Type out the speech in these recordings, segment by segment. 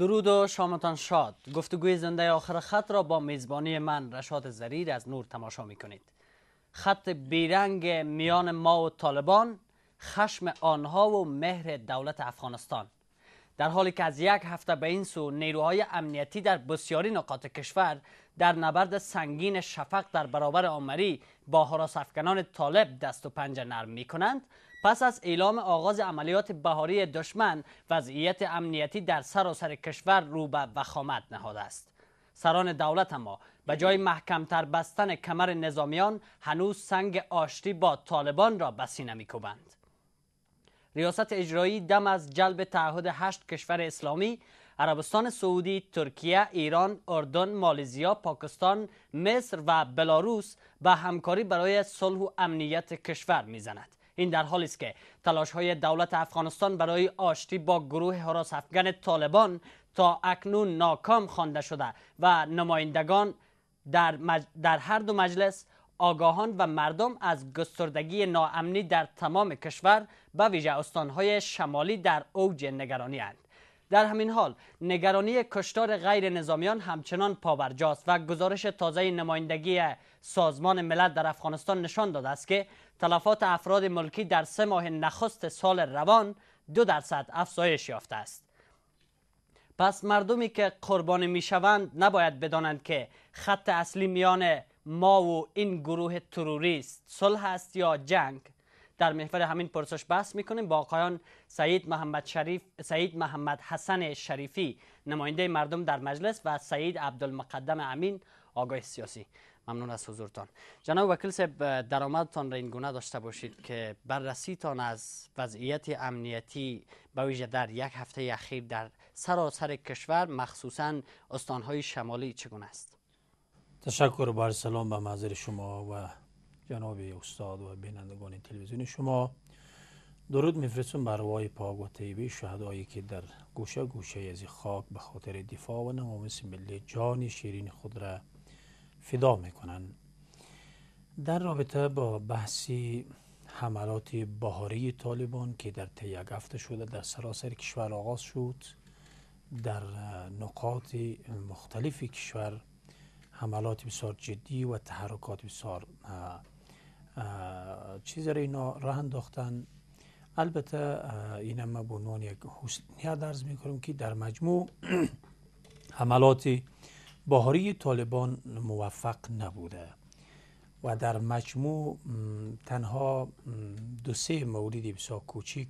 درود و شامتان شاد گفتگوی زنده آخر خط را با میزبانی من رشاد زریر از نور تماشا می خط بیرنگ میان ما و طالبان خشم آنها و مهر دولت افغانستان در حالی که از یک هفته به این سو نیروهای امنیتی در بسیاری نقاط کشور در نبرد سنگین شفق در برابر آمری با حراس افغانان طالب دست و پنجه نرم می کنند پس از اعلام آغاز عملیات بهاری دشمن وضعیت امنیتی در سراسر کشور رو به وخامت نهاده است سران دولت اما به جای محکمتر بستن کمر نظامیان هنوز سنگ آشتی با طالبان را به سینه میکوبند ریاست اجرایی دم از جلب تعهد هشت کشور اسلامی عربستان سعودی، ترکیه، ایران، اردن، مالزیا، پاکستان، مصر و بلاروس به همکاری برای صلح و امنیت کشور میزند. این در حالی است که تلاش های دولت افغانستان برای آشتی با گروه حراس افغان طالبان تا اکنون ناکام خوانده شده و نمایندگان در, در هر دو مجلس آگاهان و مردم از گستردگی ناامنی در تمام کشور به ویژه استانهای شمالی در اوج نگرانی هستند. در همین حال نگرانی کشتار غیر نظامیان همچنان پابرجاست و گزارش تازه نمایندگی سازمان ملل در افغانستان نشان داده است که تلفات افراد ملکی در سه ماه نخست سال روان دو درصد افزایش یافته است پس مردمی که قربانی میشوند نباید بدانند که خط اصلی میان ما و این گروه تروریست صلح است یا جنگ در محور همین پرسش بحث میکنیم با آقایان سعید محمد شریف سعید محمد حسن شریفی نماینده مردم در مجلس و سعید عبدالمقدم امین آگاه سیاسی ممنون از حضورتان جناب وکیل صاحب درآمدتان را این گونه داشته باشید که بررسیتان از وضعیت امنیتی به ویژه در یک هفته اخیر در سراسر کشور مخصوصا استانهای شمالی چگونه است تشکر بر سلام به معذر شما و جناب استاد و بینندگان تلویزیون شما درود میفرستم بر وای پاک و طیبه شهدایی که در گوشه گوشه از خاک به خاطر دفاع و ناموس ملی جان شیرین خود را فدا میکنند در رابطه با بحثی حملات بهاری طالبان که در طی یک هفته شده در سراسر کشور آغاز شد در نقاط مختلف کشور حملات بسیار جدی و تحرکات بسیار چیزی اینا راه انداختن البته این ما به عنوان یک حسنیت درز می که در مجموع حملات بهاری طالبان موفق نبوده و در مجموع تنها دو سه مورد بسیار کوچیک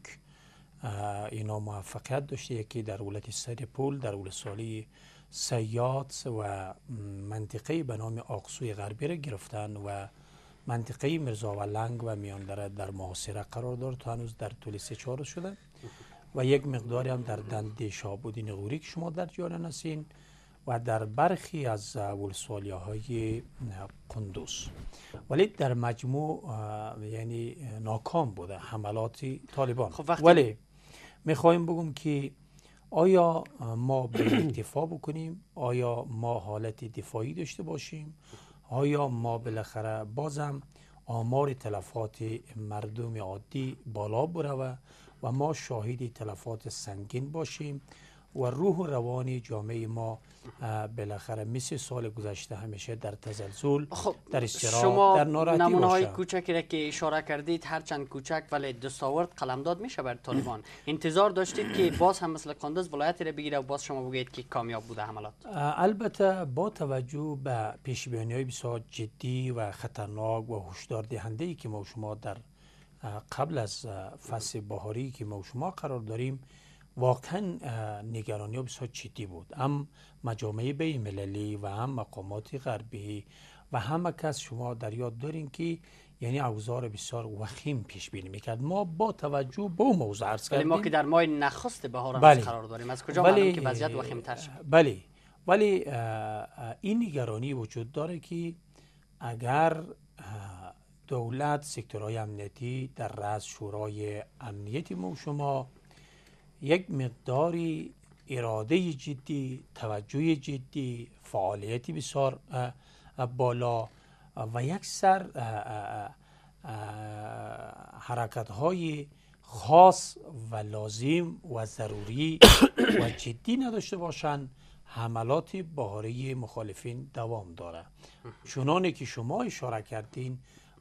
اینا موفقیت داشته یکی در ولایت سری پول در ولسوالی سیات و منطقه به نام آقسوی غربی را گرفتن و منطقه مرزا و میاندره در محاصره قرار دارد تا هنوز در طول سه چهار شده و یک مقداری هم در دند شابودین غوری که شما در جریان هستین و در برخی از ولسوالیه های قندوز ولی در مجموع یعنی ناکام بوده حملات طالبان خب وقتی ولی میخوایم بگم که آیا ما به دفاع بکنیم آیا ما حالت دفاعی داشته باشیم آیا ما بالاخره بازم آمار تلفات مردم عادی بالا بروه و ما شاهد تلفات سنگین باشیم و روح و روانی جامعه ما بالاخره مثل سال گذشته همیشه در تزلزل خب در استرا در ناراحتی نمونه های کوچکی را که اشاره کردید هرچند کوچک ولی دستاورد قلمداد میشه بر طالبان انتظار داشتید که باز هم مثل قندز ولایتی را بگیره و باز شما بگید که کامیاب بوده حملات البته با توجه به پیش های بسیار جدی و خطرناک و هشدار دهنده ای که ما شما در قبل از فصل بهاری که ما شما قرار داریم واقعا نگرانی ها بسیار جدی بود هم مجامع بین مللی و هم مقامات غربی و همه کس شما در یاد دارین که یعنی اوزار بسیار وخیم پیش بینی میکرد ما با توجه به اون موضوع عرض کردیم ما که در ماه نخست بهار بله. قرار داریم از کجا بله. که وضعیت وخیم تر شد بله ولی این نگرانی وجود داره که اگر دولت سکتورهای امنیتی در رأس شورای امنیتی ما شما یک مقداری اراده جدی توجه جدی فعالیتی بسیار بالا و یک سر حرکت های خاص و لازم و ضروری و جدی نداشته باشند حملات بهاری مخالفین دوام داره چنانه که شما اشاره کردین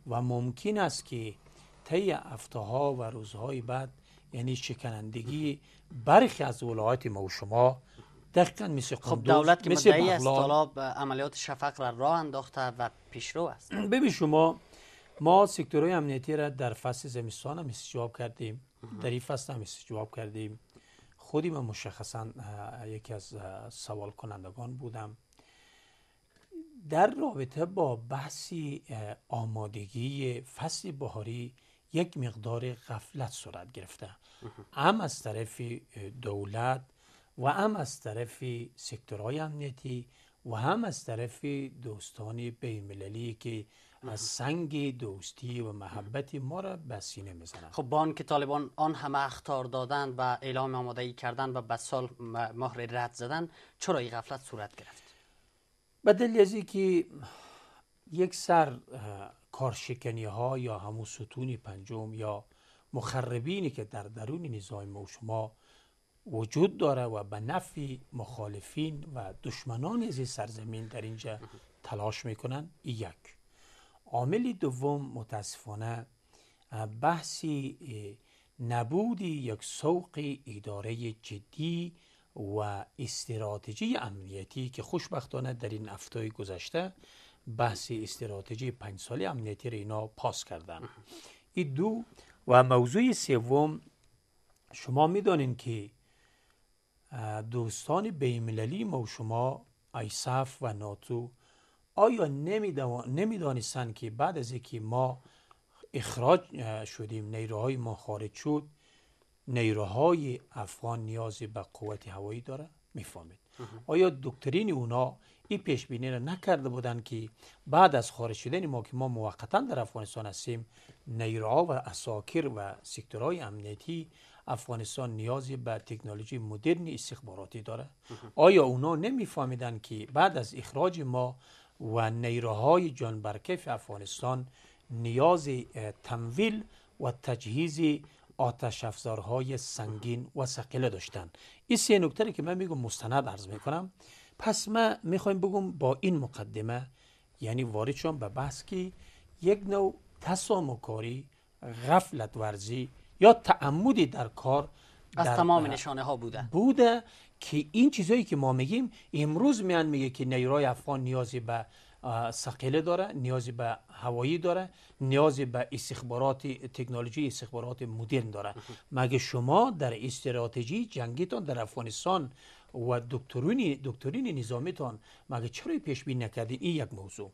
و ممکن است که طی هفته و روزهای بعد یعنی شکنندگی برخی از ولایات ما و شما دقیقا مثل خب دولت که مدعی است عملیات شفق را راه انداخته و پیشرو است ببین شما ما سکتورهای امنیتی را در فصل زمستان هم استجواب کردیم در این فصل هم استجواب کردیم خودی من مشخصا یکی از سوال کنندگان بودم در رابطه با بحث آمادگی فصل بهاری یک مقدار غفلت صورت گرفته هم از طرف دولت و هم از طرف سکتورهای امنیتی و هم از طرف دوستان بین‌المللی که از سنگ دوستی و محبت ما را به سینه میزنند خب بان که طالبان آن همه اختار دادن و اعلام آماده کردن و به سال مهر رد زدن چرا این غفلت صورت گرفت به دلیل که یک سر کارشکنی ها یا همو ستون پنجم یا مخربینی که در درون نظام و شما وجود داره و به نفع مخالفین و دشمنان از سرزمین در اینجا تلاش میکنن ای یک عامل دوم متاسفانه بحثی نبودی یک سوق اداره جدی و استراتژی امنیتی که خوشبختانه در این هفته گذشته بحث استراتژی پنج سالی امنیتی را اینا پاس کردن این دو و موضوع سوم شما میدانین که دوستان بیمللی ما و شما ایساف و ناتو آیا نمیدانستند که بعد از اینکه ما اخراج شدیم نیروهای ما خارج شد نیروهای افغان نیاز به قوت هوایی داره میفهمید آیا دکترین اونا ای پیش بینی را نکرده بودند که بعد از خارج شدن ما که ما موقتا در افغانستان هستیم نیروها و اساکر و سکتورهای امنیتی افغانستان نیازی به تکنولوژی مدرن استخباراتی داره آیا اونا نمیفهمیدند که بعد از اخراج ما و نیروهای جانبرکف افغانستان نیاز تمویل و تجهیز آتش افزارهای سنگین و سقیله داشتن این سه نکته که من میگم مستند عرض میکنم پس ما میخوایم بگم با این مقدمه یعنی وارد چون به بحث که یک نوع تسامکاری غفلت ورزی یا تعمدی در کار در از تمام نشانه ها بوده بوده که این چیزهایی که ما میگیم امروز میان میگه که نیروی افغان نیازی به سقیله داره نیازی به هوایی داره نیازی به استخبارات تکنولوژی استخبارات مدرن داره مگه شما در استراتژی جنگیتان در افغانستان و دکترین دکترین نظامیتان مگه چرا پیش بین نکردین این یک موضوع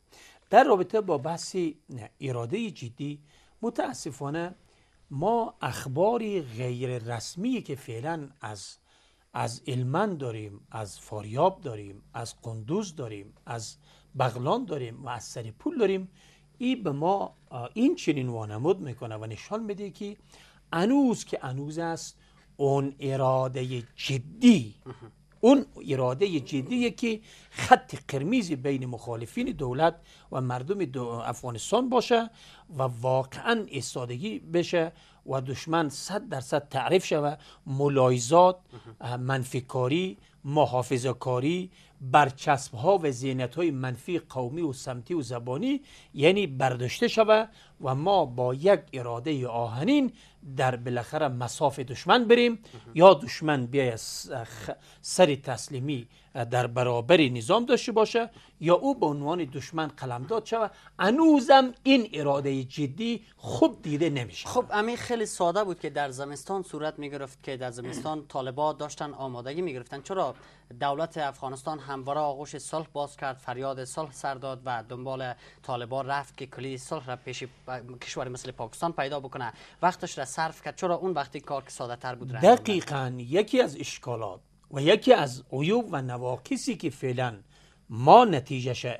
در رابطه با بحث اراده جدی متاسفانه ما اخباری غیر رسمی که فعلا از از علمن داریم از فاریاب داریم از قندوز داریم از بغلان داریم و از سر پول داریم ای به ما این چنین وانمود میکنه و نشان میده که انوز که انوز است اون اراده جدی اون اراده جدیه که خط قرمیز بین مخالفین دولت و مردم افغانستان باشه و واقعا استادگی بشه و دشمن صد درصد تعریف شوه ملایزات منفکاری محافظه کاری چسب ها و زینت های منفی قومی و سمتی و زبانی یعنی برداشته شود و ما با یک اراده آهنین در بالاخره مساف دشمن بریم یا دشمن بیای سر تسلیمی در برابر نظام داشته باشه یا او به عنوان دشمن قلمداد شود انوزم این اراده جدی خوب دیده نمیشه خب امی خیلی ساده بود که در زمستان صورت میگرفت که در زمستان طالبات داشتن آمادگی میگرفتن چرا دولت افغانستان همواره آغوش صلح باز کرد فریاد صلح سر داد و دنبال طالبان رفت که کلی صلح را پیش کشور مثل پاکستان پیدا بکنه وقتش را صرف کرد چرا اون وقتی کار که ساده تر بود دقیقا یکی از اشکالات و یکی از عیوب و نواقصی که فعلا ما نتیجهشه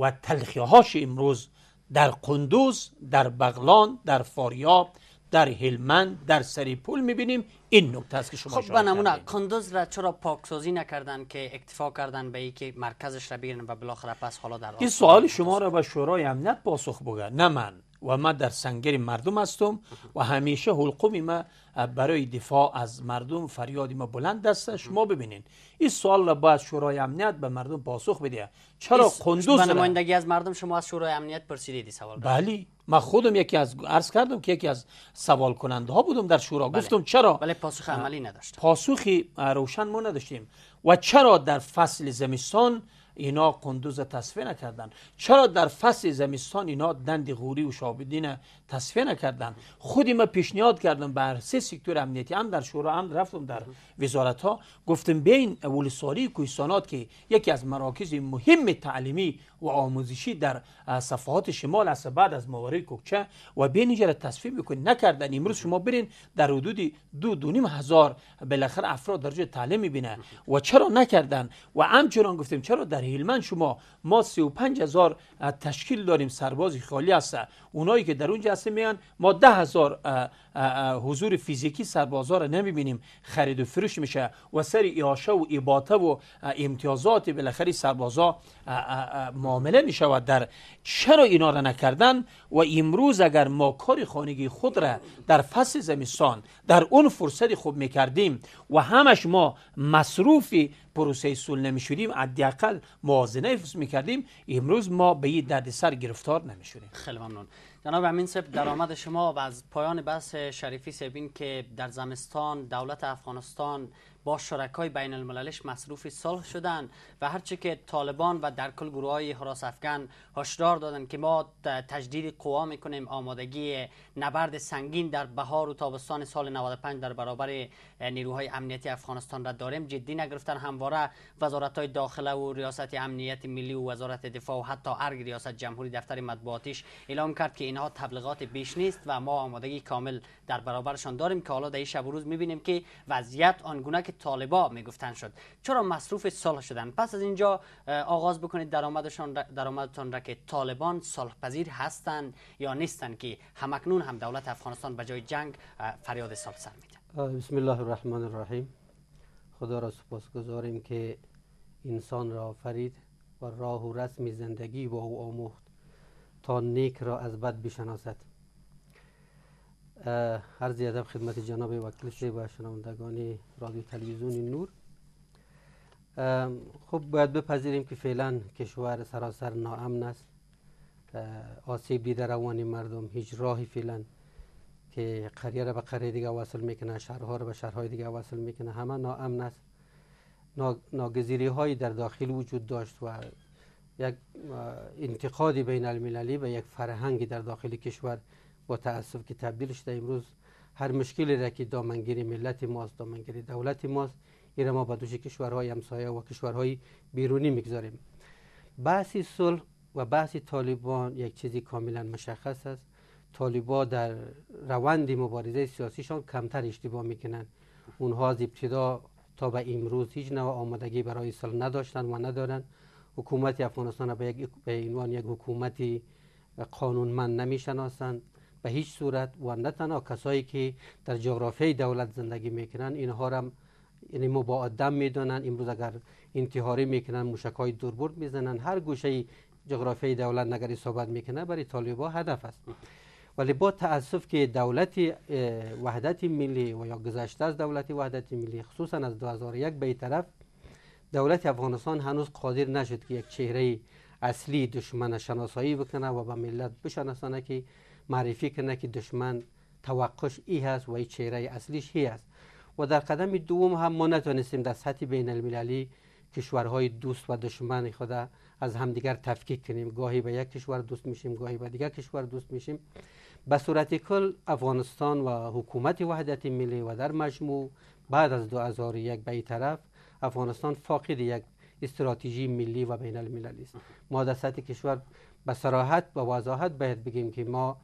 و تلخیهاش امروز در قندوز در بغلان در فاریاب در هلمند در سری پول میبینیم این نکته است که شما خب به نمونه بله، کندوز را چرا پاکسازی نکردن که اکتفا کردن به اینکه مرکزش را بگیرن و بالاخره پس حالا در این سوال شما را به شورای امنیت پاسخ بگه نه من و ما در سنگر مردم هستم و همیشه حلقوم ما برای دفاع از مردم فریاد ما بلند است شما ببینین این سوال را باید شورای امنیت به مردم پاسخ بده چرا قندوز را نمایندگی از مردم شما از شورای امنیت پرسیدید سوال بله من خودم یکی از عرض کردم که یکی از سوال کننده ها بودم در شورا بله. گفتم چرا بله پاسخ عملی نداشت پاسخی روشن ما نداشتیم و چرا در فصل زمستان اینا قندوز تصفیه نکردن چرا در فصل زمستان اینا دند غوری و شابدین تصفیه نکردن خودی ما پیشنهاد کردم بر سه سکتور امنیتی هم در شورا هم رفتم در وزارت ها گفتم بین اول سالی که یکی از مراکز مهم تعلیمی و آموزشی در صفحات شمال است بعد از مواری کوکچه و به اینجا تصفیه بکنید نکردن امروز شما برین در حدود دو دونیم هزار بالاخره افراد در جای تعلیم میبینه و چرا نکردن و همچنان گفتیم چرا در هیلمن شما ما پنج هزار تشکیل داریم سربازی خالی هست اونایی که در اونجا هست میان ما ده هزار حضور فیزیکی سربازا را نمیبینیم خرید و فروش میشه و سر ایاشه و ایباته و امتیازات بالاخره سربازا معامله میشود در چرا اینا را نکردن و امروز اگر ما کار خانگی خود را در فصل زمستان در اون فرصت خوب میکردیم و همش ما مصروفی پروسه سول نمیشدیم حداقل موازنه می میکردیم امروز ما به درد سر گرفتار نمیشدیم خیلی ممنون جناب امین سب درآمد شما و از پایان بحث شریفی سبین که در زمستان دولت افغانستان با شرکای بین المللش مصروف صلح شدن و هرچه که طالبان و در کل گروه های حراس افغان هشدار دادن که ما تجدید قوا میکنیم آمادگی نبرد سنگین در بهار و تابستان سال 95 در برابر نیروهای امنیتی افغانستان را داریم جدی نگرفتن همواره وزارت های داخله و ریاست امنیت ملی و وزارت دفاع و حتی ارگ ریاست جمهوری دفتر مطبوعاتیش اعلام کرد که اینها تبلیغات بیش نیست و ما آمادگی کامل در برابرشان داریم که حالا در این شب و روز میبینیم که وضعیت آنگونه که طالبا میگفتن شد چرا مصروف سال شدن پس از اینجا آغاز بکنید درآمدشان درآمدتان را که طالبان صلح پذیر هستند یا نیستند که همکنون هم دولت افغانستان به جای جنگ فریاد سال سر میده بسم الله الرحمن الرحیم خدا را سپاس گذاریم که انسان را آفرید و راه و رسم زندگی با او آموخت تا نیک را از بد بشناسد هر ادب خدمت جناب وکیل و شنوندگان رادیو تلویزیون نور خب باید بپذیریم که فعلا کشور سراسر ناامن است آسیب دیده روان مردم هیچ راهی فعلا که قریه را به قریه دیگه وصل میکنه شهرها را به شهرهای دیگه وصل میکنه همه ناامن است ناگزیری هایی در داخل وجود داشت و یک انتقادی بین المللی و یک فرهنگی در داخل کشور با تاسف که تبدیل شده امروز هر مشکلی را که دامنگیری ملت ماست دامنگیری دولت ماست این را ما به دوش کشورهای همسایه و کشورهای بیرونی میگذاریم بحث صلح و بحث طالبان یک چیزی کاملا مشخص است طالبا در روند مبارزه سیاسیشان کمتر اشتباه میکنند اونها از ابتدا تا به امروز هیچ نوع آمادگی برای سال نداشتند و ندارند حکومت افغانستان به یک به عنوان یک حکومتی قانونمند نمیشناسند به هیچ صورت و نه تنها کسایی که در جغرافیای دولت زندگی میکنند اینها را یعنی مباعدم میدانند امروز اگر انتحاری میکنن موشکای دوربرد میزنند. هر گوشه جغرافیای دولت نگری صحبت میکنه برای طالبا هدف است ولی با تاسف که دولت وحدت ملی و یا گذشته از دولت وحدت ملی خصوصا از 2001 به طرف دولت افغانستان هنوز قادر نشد که یک چهره اصلی دشمن شناسایی بکنه و به ملت بشناسانه که معرفی کنه که دشمن توقعش ای هست و ای چهره اصلیش هی است و در قدم دوم هم ما نتونستیم در سطح بین المللی کشورهای دوست و دشمن خوده از همدیگر تفکیک کنیم گاهی به یک کشور دوست میشیم گاهی به دیگر کشور دوست میشیم به صورت کل افغانستان و حکومت وحدت ملی و در مجموع بعد از 2001 به طرف افغانستان فاقد یک استراتژی ملی و بین المللی است ما در سطح کشور به صراحت و وضاحت باید بگیم که ما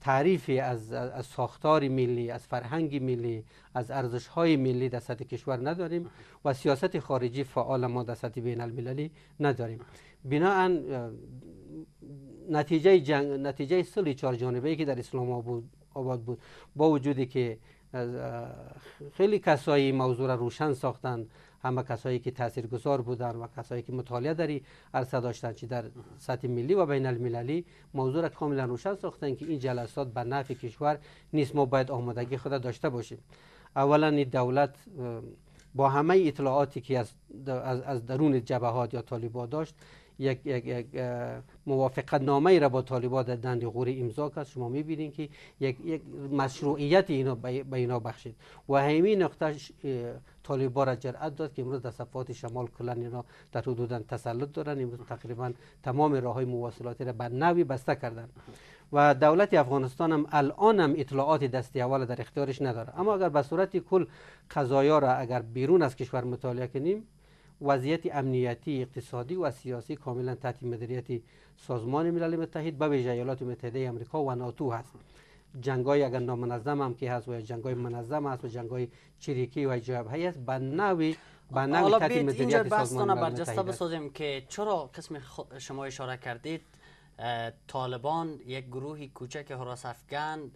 تعریفی از, از ساختار ملی از فرهنگ ملی از ارزش های ملی در سطح کشور نداریم و سیاست خارجی فعال ما در سطح بین المللی نداریم بنا نتیجه جنگ نتیجه صلح چهار جانبه ای که در اسلام آباد بود با وجودی که خیلی کسایی موضوع روشن ساختن همه کسایی که تاثیرگذار بودن و کسایی که مطالعه داری عرصه داشتن چی در سطح ملی و بین المللی موضوع را کاملا روشن ساختن که این جلسات به نفع کشور نیست ما باید آمادگی خود داشته باشیم اولا این دولت با همه اطلاعاتی که از درون جبهات یا طالبان داشت یک, یک, یک موافقت نامه ای را با طالبان در دند غوری امضا کرد شما میبینید که یک, یک مشروعیت اینا به اینا بخشید و همین نقطه طالبا را جرأت داد که امروز در صفات شمال کلا اینا در حدود تسلط دارن امروز تقریبا تمام راه های مواصلاتی را به نوی بسته کردن و دولت افغانستان هم الان هم اطلاعات دستی اول در اختیارش نداره اما اگر به صورت کل قضایا را اگر بیرون از کشور مطالعه کنیم وضعیت امنیتی اقتصادی و سیاسی کاملا تحت مدیریت سازمان ملل متحد به ویژه ایالات متحده آمریکا و ناتو هست جنگای اگر نامنظم هم که هست و جنگای منظم هست و جنگای چریکی و جبهه است به نوی به مدیریت سازمان ملل بسازیم که چرا قسم شما اشاره کردید طالبان یک گروهی کوچک هراس افغان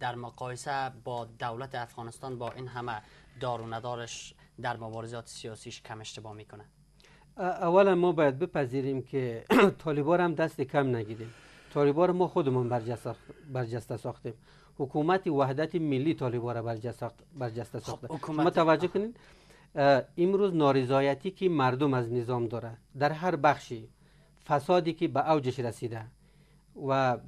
در مقایسه با دولت افغانستان با این همه دار و ندارش در مبارزات سیاسیش کم اشتباه میکنه اولا ما باید بپذیریم که طالبان هم دست کم نگیریم طالبان ما خودمون برجسته ساختیم حکومت وحدت ملی طالبا را برجسته خب، ساخته ما توجه کنید امروز نارضایتی که مردم از نظام داره در هر بخشی فسادی که به اوجش رسیده و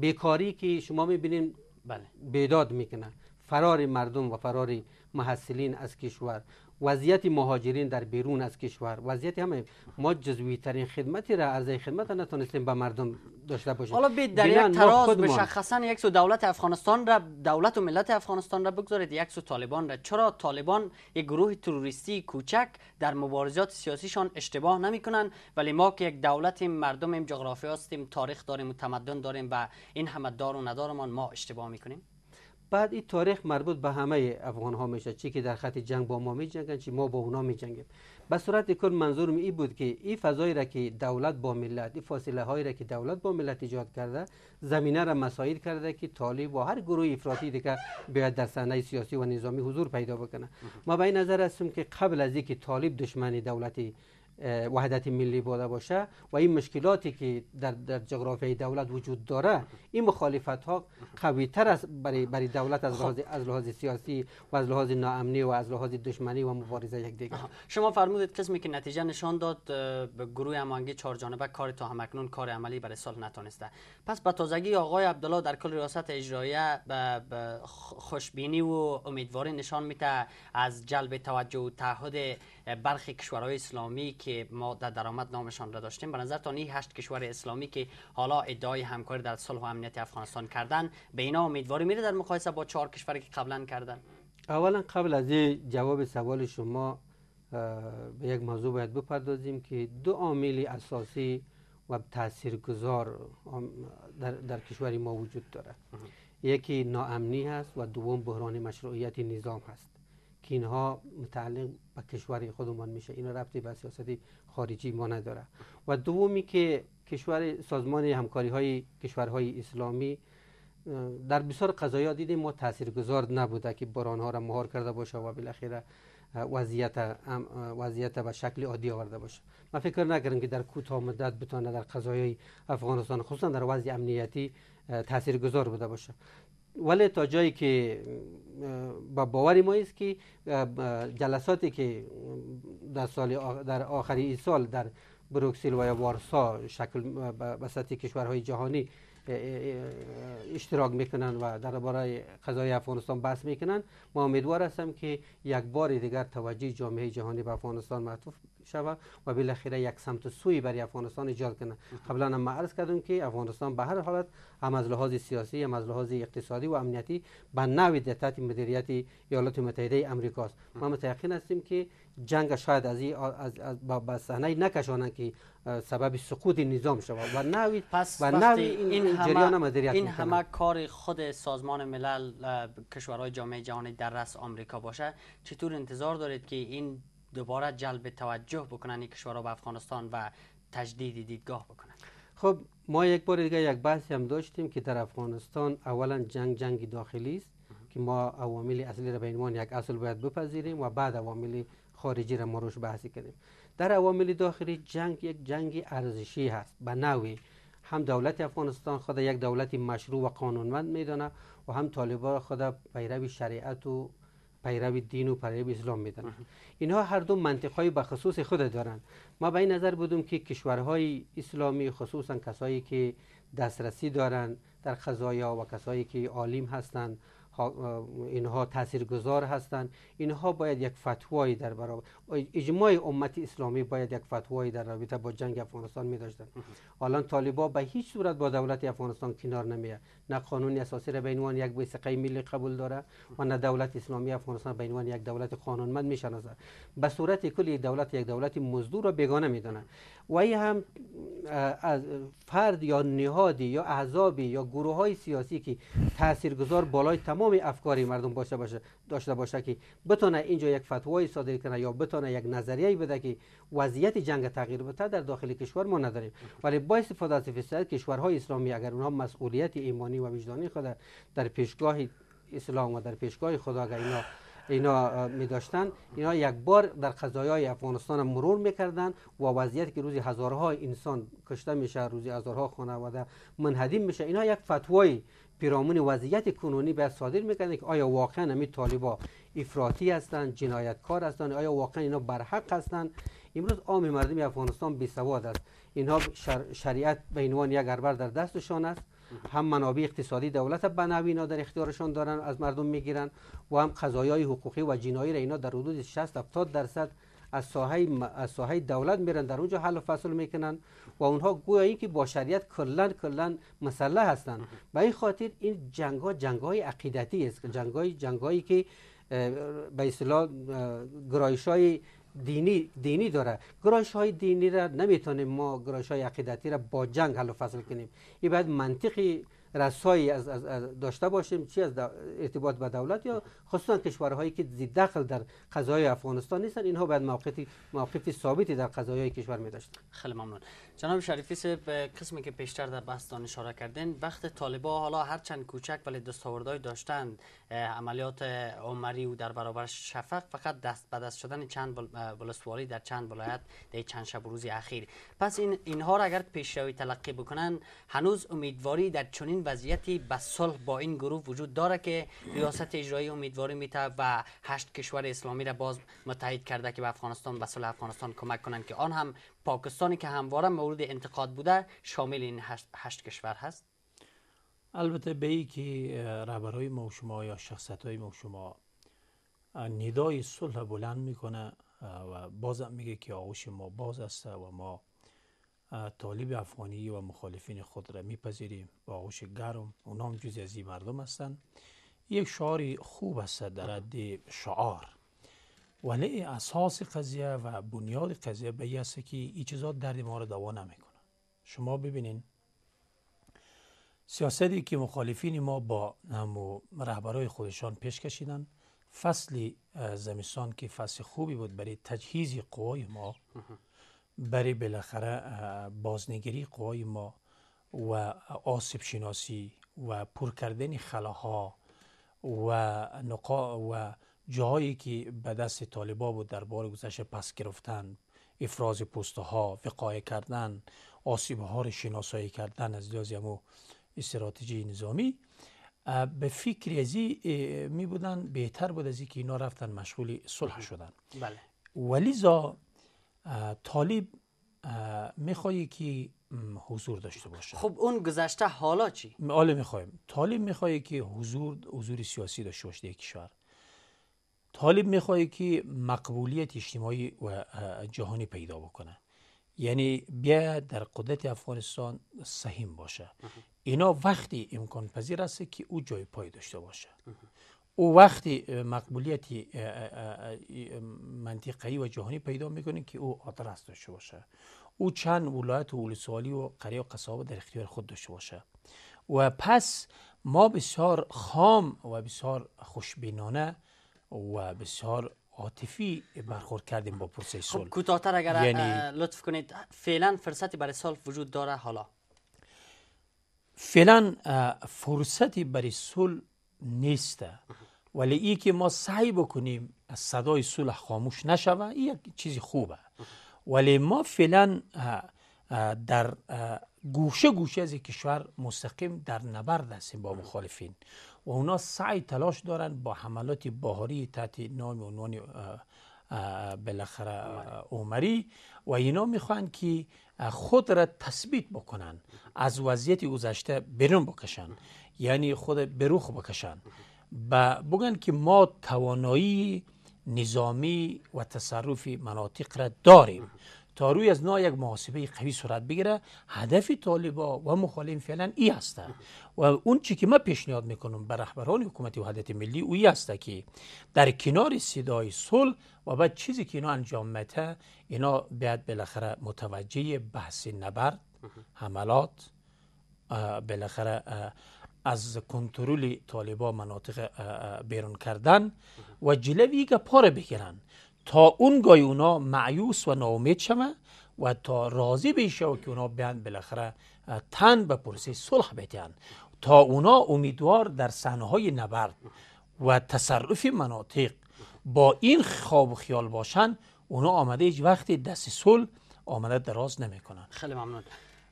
بیکاری که شما میبینید بله. بیداد میکنه فرار مردم و فرار محصلین از کشور وضعیت مهاجرین در بیرون از کشور وضعیت همه ما جزوی ترین خدمتی را از خدمت نتونستیم به مردم داشته باشیم حالا بید در یک تراز مشخصا یک سو دولت افغانستان را دولت و ملت افغانستان را بگذارید یک سو طالبان را چرا طالبان یک گروه تروریستی کوچک در مبارزات سیاسیشان اشتباه نمیکنن ولی ما که یک دولت مردم جغرافی هستیم تاریخ داریم و تمدن داریم و این همه دار و ندارمان ما اشتباه میکنیم بعد این تاریخ مربوط به همه افغان ها میشه چی که در خط جنگ با ما جنگن چی ما با اونا جنگیم. به صورت کل منظورم این بود که این فضایی را که دولت با ملت این فاصله هایی را که دولت با ملت ایجاد کرده زمینه را مساید کرده که طالب و هر گروه افراطی دیگه بیاد در صحنه سیاسی و نظامی حضور پیدا بکنه ما به این نظر هستم که قبل از اینکه طالب دشمنی دولتی وحدت ملی بوده باشه و این مشکلاتی که در, در جغرافیای دولت وجود داره این مخالفت ها قوی تر است برای, برای دولت از خب. لحاظ, از لحاظ سیاسی و از لحاظ ناامنی و از لحاظ دشمنی و مبارزه یک دیگر شما فرمودید قسمی که نتیجه نشان داد به گروه امانگی چهار جانبه کار تا همکنون کار عملی برای سال نتونسته پس به تازگی آقای عبدالله در کل ریاست اجرایه به خوشبینی و امیدواری نشان میده از جلب توجه و تعهد برخی کشورهای اسلامی که که ما در درآمد نامشان را داشتیم به نظر این هشت کشور اسلامی که حالا ادعای همکاری در صلح و امنیت افغانستان کردن به اینا امیدواری میره در مقایسه با چهار کشوری که قبلا کردن اولا قبل از جواب سوال شما به یک موضوع باید بپردازیم که دو عامل اساسی و تاثیرگذار در, در کشور ما وجود داره. یکی ناامنی هست و دوم بحران مشروعیت نظام هست که اینها متعلق به کشور خودمان میشه اینا ربطی به سیاست خارجی ما نداره و دومی که کشور سازمان همکاری های کشورهای اسلامی در بسیار قضایا دیدیم ما تاثیرگذار نبوده که ها را مهار کرده باشه و بالاخره وضعیت وضعیت به شکل عادی آورده باشه من فکر نکردم که در کوتاه مدت بتونه در قضایای افغانستان خصوصا در وضع امنیتی تاثیرگذار بوده باشه ولی تا جایی که با باور ما است که جلساتی که در سال در آخری سال در بروکسل و یا وارسا شکل کشورهای جهانی اشتراک میکنن و در درباره قضای افغانستان بحث میکنن ما امیدوار هستم که یک بار دیگر توجه جامعه جهانی به افغانستان معطوف شود و بالاخره یک سمت سوی برای افغانستان ایجاد کنه قبلا هم عرض کردم که افغانستان به هر حالت هم از لحاظ سیاسی هم از لحاظ اقتصادی و امنیتی به نوی دقت مدیریت ایالات متحده امریکاست ما متیقین هستیم که جنگ شاید از, از, با صحنه نکشانند که سبب سقوط نظام شود و نوی پس و نوی این, این جریان مدیریت این همه کار خود سازمان ملل کشورهای جامعه جهانی در رس آمریکا باشه چطور انتظار دارید که این دوباره جلب توجه بکنن این به افغانستان و تجدید دیدگاه بکنن خب ما یک بار دیگه یک بحثی هم داشتیم که در افغانستان اولا جنگ جنگ داخلی است که ما عوامل اصلی را به عنوان یک اصل باید بپذیریم و بعد عوامل خارجی را ما روش بحثی کنیم در عوامل داخلی جنگ یک جنگ ارزشی هست به نوعی هم دولت افغانستان خود یک دولت مشروع و قانونمند میدانه و هم طالبان خود پیرو شریعت و پیروی دین و پیرو اسلام میدن اینها هر دو منطقهای به خصوص خود دارند ما به این نظر بودم که کشورهای اسلامی خصوصا کسایی که دسترسی دارند در قضایا و کسایی که عالم هستند اینها تاثیرگذار هستند اینها باید یک فتوایی در برابر اجماع امت اسلامی باید یک فتوایی در رابطه با جنگ افغانستان می داشتن الان طالبا به هیچ صورت با دولت افغانستان کنار نمی نه قانون اساسی را به عنوان یک وثیقه ملی قبول داره و نه دولت اسلامی افغانستان به عنوان یک دولت قانونمند میشناسه به صورت کلی دولت یک دولت مزدور را بیگانه میدانه و ای هم از فرد یا نهادی یا احزابی یا گروه های سیاسی که تاثیرگذار بالای تمام افکار مردم باشه باشه داشته باشه که بتونه اینجا یک فتوای صادر کنه یا بتونه یک نظریه بده که وضعیت جنگ تغییر بده در داخل کشور ما نداریم ولی با استفاده از فساد کشورهای اسلامی اگر اونها مسئولیت ایمانی و وجدانی خود در پیشگاه اسلام و در پیشگاه خدا اگر اینا اینا می داشتن اینا یک بار در قضایای افغانستان مرور میکردن و وضعیت که روزی هزارها انسان کشته میشه روزی هزارها خانواده هدیم میشه اینا یک فتوای پیرامون وضعیت کنونی به صادر میکنه که آیا واقعا همین طالبا افراطی هستند جنایتکار هستند آیا واقعا اینا برحق هستند امروز عام مردم افغانستان بی سواد است اینها شر... شریعت به عنوان یک اربر در دستشان است هم منابع اقتصادی دولت بنوی در اختیارشان دارن از مردم میگیرن و هم قضایای حقوقی و جنایی را اینا در حدود 60 70 درصد از ساحه از ساحه دولت میرن در اونجا حل و فصل میکنن و اونها گویا اینکه با شریعت کلا کلا مسلح هستند به این خاطر این جنگ ها جنگ های عقیدتی است جنگ های که به اصطلاح گرایش های دینی دینی داره گرایش های دینی را نمیتونیم ما گرایش های عقیدتی را با جنگ حل و فصل کنیم این باید منطقی رسایی از, از, داشته باشیم چی از ارتباط به دولت یا خصوصا کشورهایی که زیاد دخل در قضای افغانستان نیستن اینها باید موقفی موقفی ثابتی در قضایای کشور می داشتن خیلی ممنون جناب شریفی سه قسمی که پیشتر در بحثتان اشاره کردین وقت طالبا حالا هرچند کوچک ولی دستاوردهای داشتند عملیات عمری و در برابر شفق فقط دست به دست شدن چند بلسواری در چند ولایت در چند شب روزی اخیر پس این اینها را اگر پیشروی تلقی بکنن هنوز امیدواری در چنین وضعیتی به صلح با این گروه وجود داره که ریاست اجرایی امیدواری میته و هشت کشور اسلامی را باز متحد کرده که به افغانستان به صلح افغانستان کمک کنند که آن هم پاکستانی که همواره مورد انتقاد بوده شامل این هشت, کشور هست البته به ای که رهبرهای ما شما یا شخصت های ما شما ندای صلح بلند میکنه و بازم میگه که آغوش ما باز است و ما طالب افغانی و مخالفین خود را میپذیریم با آغوش گرم اونا هم جزی از این مردم هستند یک شعار خوب است در حد شعار ولی اساس قضیه و بنیاد قضیه به است که این چیزا درد ما رو دوا نمیکنه شما ببینین سیاستی که مخالفین ما با نمو رهبرای خودشان پیش کشیدن فصل زمستان که فصل خوبی بود برای تجهیز قوای ما برای بالاخره بازنگری قوای ما و آسیب شناسی و پر کردن خلاها و نقا و جاهایی که به دست طالبا بود در بار گذشته پس گرفتن افراز پوسته ها وقایه کردن آسیب ها رو شناسایی کردن از لحاظ امو یعنی استراتژی نظامی به فکر ازی می بودن بهتر بود از که اینا رفتن مشغول صلح بله. شدن بله. ولی زا طالب میخوایی که حضور داشته باشه خب اون گذشته حالا چی؟ حالا میخوایم طالب میخوای که حضور حضور سیاسی داشته باشه یک کشور طالب میخواهی که مقبولیت اجتماعی و جهانی پیدا بکنه یعنی بیا در قدرت افغانستان سهیم باشه اینا وقتی امکان پذیر است که او جای پای داشته باشه او وقتی مقبولیت منطقی و جهانی پیدا میکنه که او است داشته باشه او چند ولایت و ولسوالی و قریه و قصاب در اختیار خود داشته باشه و پس ما بسیار خام و بسیار خوشبینانه و بسیار عاطفی برخورد کردیم با پروسه سول. خب، کوتاهتر اگر یعنی لطف کنید فعلا فرصتی برای صلح وجود داره حالا فعلا فرصتی برای صلح نیسته ولی ای که ما سعی بکنیم صدای صلح خاموش نشوه این یک چیز خوبه ولی ما فعلا در گوشه گوشه از کشور مستقیم در نبرد هستیم با مخالفین و اونا سعی تلاش دارن با حملات بهاری تحت نام عنوان بالاخره عمری و اینا میخوان که خود را تثبیت بکنن از وضعیت گذشته برون بکشن یعنی خود بروخ بکشن و بگن که ما توانایی نظامی و تصرف مناطق را داریم تا روی از نا یک محاسبه قوی صورت بگیره هدف طالبا و مخالفین فعلا ای هسته و اون چی که من پیشنهاد میکنم به رهبران حکومت وحدت ملی او هست که در کنار صدای صلح و بعد چیزی که اینا انجام میده اینا باید بالاخره متوجه بحث نبرد حملات بالاخره از کنترل طالبا مناطق بیرون کردن و جلوی گپاره پاره بگیرن تا اون گای اونا معیوس و ناامید شوه و تا راضی بشه که اونا بیان بالاخره تن به پرسی صلح بیتین تا اونا امیدوار در صحنه های نبرد و تصرف مناطق با این خواب و خیال باشند اونا آمده هیچ وقتی دست صلح آمده دراز نمیکنن خیلی ممنون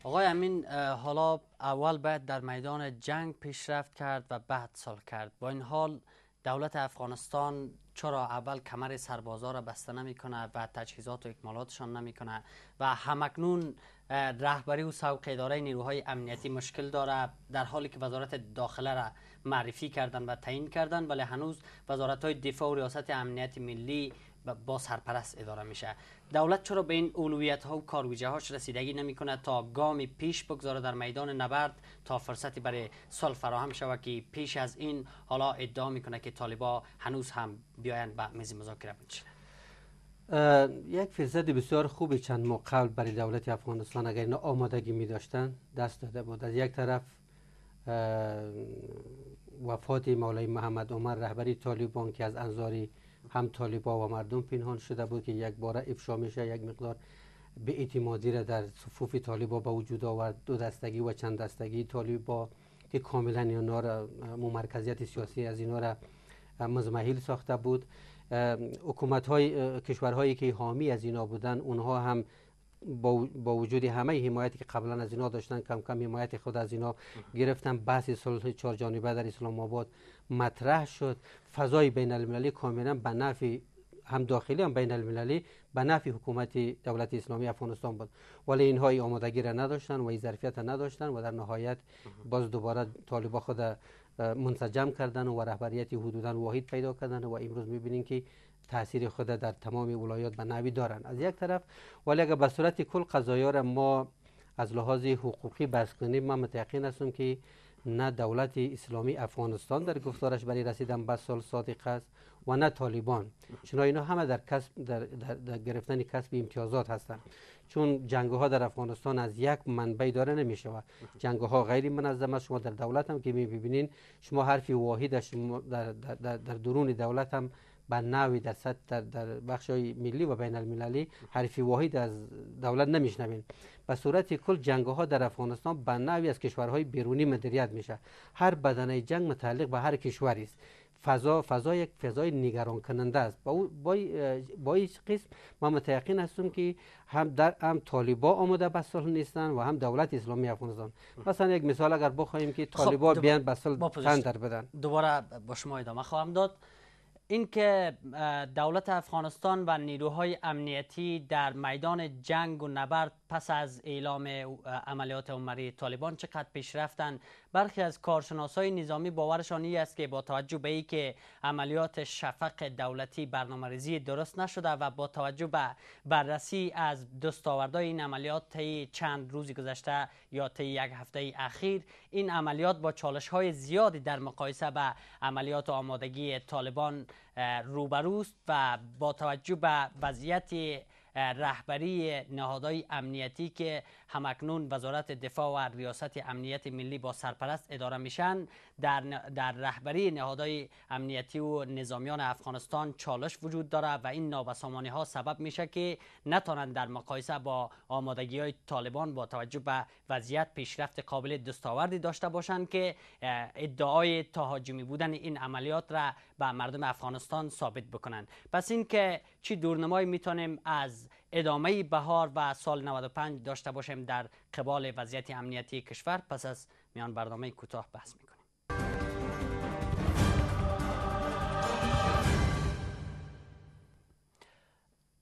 آقای امین حالا اول باید در میدان جنگ پیشرفت کرد و بعد صلح کرد با این حال دولت افغانستان چرا اول کمر سربازا را بسته نمیکنه و تجهیزات و اکمالاتشان نمیکنه و همکنون رهبری و سوق اداره نیروهای امنیتی مشکل داره در حالی که وزارت داخله را معرفی کردن و تعیین کردن ولی هنوز وزارت های دفاع و ریاست امنیتی ملی با سرپرست اداره میشه دولت چرا به این اولویت ها و کارویجه هاش رسیدگی نمی کنه تا گامی پیش بگذاره در میدان نبرد تا فرصتی برای سال فراهم شود که پیش از این حالا ادعا میکنه که طالبا هنوز هم بیایند به میز مذاکره بنشینن یک فرصت بسیار خوبی چند ماه قبل برای دولت افغانستان اگر اینا آمادگی می داشتن دست داده بود از یک طرف وفات مولای محمد عمر رهبری طالبان که از انظاری هم طالبا و مردم پنهان شده بود که یک بار افشا میشه یک مقدار به اعتمادی را در صفوف طالبا به وجود آورد دو دستگی و چند دستگی طالبا که کاملا اینا را ممرکزیت سیاسی از اینا را مزمحیل ساخته بود حکومت های کشورهایی که حامی از اینا بودن اونها هم با وجود همه حمایتی که قبلا از اینا داشتن کم کم حمایت خود از اینا گرفتن بحث صلح چهار جانبه در اسلام آباد مطرح شد فضای بین المللی کاملا به نفع هم داخلی هم بین المللی به نفع حکومت دولت اسلامی افغانستان بود ولی اینها ای آمادگی را نداشتن و این ظرفیت را نداشتن و در نهایت باز دوباره طالبا خود منسجم کردن و رهبریتی حدودا واحد پیدا کردن و امروز میبینیم که تاثیر خود در تمام ولایات به نوی دارند از یک طرف ولی اگر به صورت کل قضایا را ما از لحاظ حقوقی بس کنیم من متقین هستم که نه دولت اسلامی افغانستان در گفتارش برای رسیدن به سال صادق است و نه طالبان چون اینا همه در, کسب در, در, در گرفتن کسب امتیازات هستند چون جنگ ها در افغانستان از یک منبع داره نمی شود جنگ ها غیر منظم است شما در دولت هم که می شما حرفی واحد در, در, در, در درون دولت هم به در درصد در, در بخش های ملی و بین المللی حرفی واحد از دولت نمیشنویم به صورت کل جنگ ها در افغانستان به نوی از کشورهای بیرونی مدیریت میشه هر بدنه جنگ متعلق به هر کشوری است فضا فضا یک فضای نگران کننده است با با, با قسم ما متیقین هستم که هم در هم طالبا آمده به صلح نیستن و هم دولت اسلامی افغانستان مثلا یک مثال اگر بخوایم که خب، طالبا بیان به صلح در بدن دوباره با شما ادامه خواهم داد اینکه دولت افغانستان و نیروهای امنیتی در میدان جنگ و نبرد پس از اعلام عملیات عمری طالبان چقدر پیش رفتن برخی از های نظامی باورشان این است که با توجه به اینکه عملیات شفق دولتی برنامه‌ریزی درست نشده و با توجه به بررسی از دستاوردهای این عملیات طی چند روزی گذشته یا طی یک هفته اخیر این عملیات با چالش های زیادی در مقایسه به عملیات و آمادگی طالبان روبروست و با توجه به وضعیت رهبری نهادهای امنیتی که همکنون وزارت دفاع و ریاست امنیت ملی با سرپرست اداره میشن در, در رهبری نهادهای امنیتی و نظامیان افغانستان چالش وجود داره و این نابسامانی ها سبب میشه که نتونن در مقایسه با آمادگی های طالبان با توجه به وضعیت پیشرفت قابل دستاوردی داشته باشند که ادعای تهاجمی بودن این عملیات را به مردم افغانستان ثابت بکنند پس اینکه چی دورنمایی میتونیم از ادامه بهار و سال 95 داشته باشیم در قبال وضعیت امنیتی کشور پس از میان برنامه کوتاه بحث میکنیم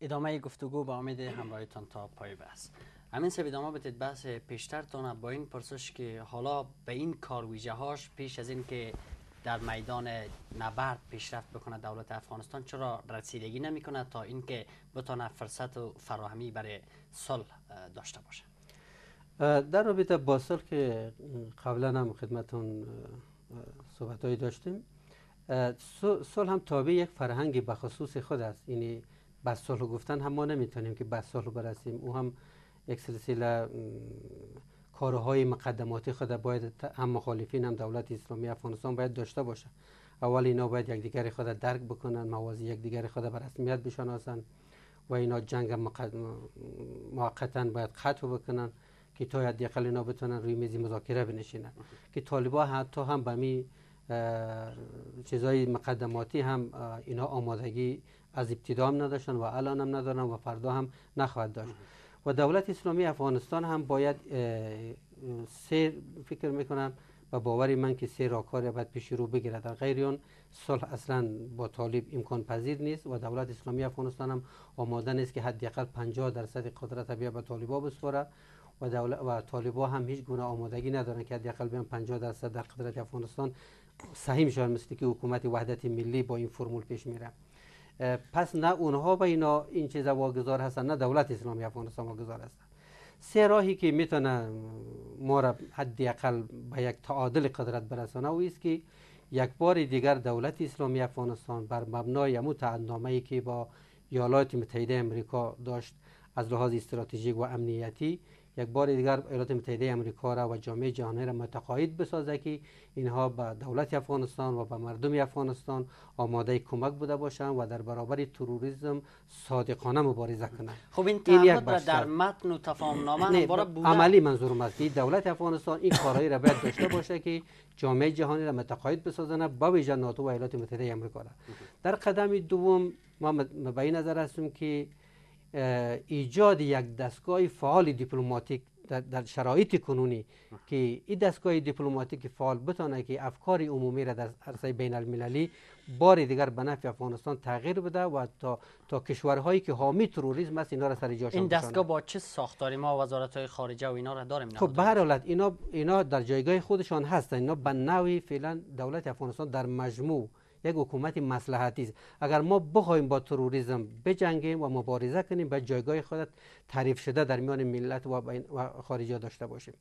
ادامه گفتگو با امید همراهیتان تا پای بحث همین سه ادامه بتید بحث پیشتر تان با این پرسش که حالا به این کارویجه هاش پیش از این که در میدان نبرد پیشرفت بکنه دولت افغانستان چرا رسیدگی نمیکنه تا اینکه بتونه فرصت و فراهمی برای صلح داشته باشه در رابطه با صلح که قبلا هم خدمتون صحبتهایی داشتیم صلح هم تابع یک فرهنگ به خصوص خود است یعنی به صلح گفتن هم ما نمیتونیم که به صلح برسیم او هم یک سلسله کارهای مقدماتی خود باید هم مخالفین هم دولت اسلامی افغانستان باید داشته باشه اول اینا باید یکدیگر خود درک بکنن موازی یکدیگر خود به رسمیت بشناسن و اینا جنگ موقتا باید قطع بکنن که تا حداقل اینا بتونن روی میز مذاکره بنشینن که طالبا حتی هم به می چیزای مقدماتی هم اینا آمادگی از ابتدا هم نداشتن و الان هم ندارن و فردا هم نخواهد داشت و دولت اسلامی افغانستان هم باید سه فکر میکنم و باوری من که سه راهکار باید پیش رو بگیرد در غیر اون صلح اصلا با طالب امکان پذیر نیست و دولت اسلامی افغانستان هم آماده نیست که حداقل 50 درصد قدرت بیا به طالبا بسپاره و, دولت و طالبا هم هیچ گونه آمادگی ندارن که حداقل بیان 50 درصد در قدرت افغانستان سهیم شاید مثل که حکومت وحدت ملی با این فرمول پیش میره پس نه اونها به اینا این چیزا واگذار هستن نه دولت اسلامی افغانستان واگذار است. سه راهی که میتونه ما را حداقل به یک تعادل قدرت برسانه و است که یک بار دیگر دولت اسلامی افغانستان بر مبنای امو ای که با یالات متحده امریکا داشت از لحاظ استراتژیک و امنیتی یک بار دیگر ایالات متحده آمریکا را و جامعه جهانی را متقاعد بسازه که اینها به دولت افغانستان و به مردم افغانستان آماده کمک بوده باشند و در برابر تروریسم صادقانه مبارزه کنند خب این تعهد را در متن و تفاهم نامه بوده عملی منظور است دولت افغانستان این کارهایی را باید داشته باشه که جامعه جهانی را متقاعد بسازند با ویژه ناتو و ایالات متحده آمریکا. در قدم دوم ما به نظر هستیم که ایجاد یک دستگاه فعال دیپلماتیک در شرایط کنونی که این دستگاه دیپلماتیک فعال بتانه که افکار عمومی را در عرصه بین المللی بار دیگر به نفع افغانستان تغییر بده و تا تا کشورهایی که حامی تروریسم است اینا را سر جاشون این دستگاه با چه ساختاری ما وزارت های خارجه و اینا را داریم خب به هر حالت اینا اینا در جایگاه خودشان هستند اینا به نوعی فعلا دولت افغانستان در مجموع یک حکومت مسلحتی است اگر ما بخوایم با تروریسم بجنگیم و مبارزه کنیم به جایگاه خودت تعریف شده در میان ملت و خارجا داشته باشیم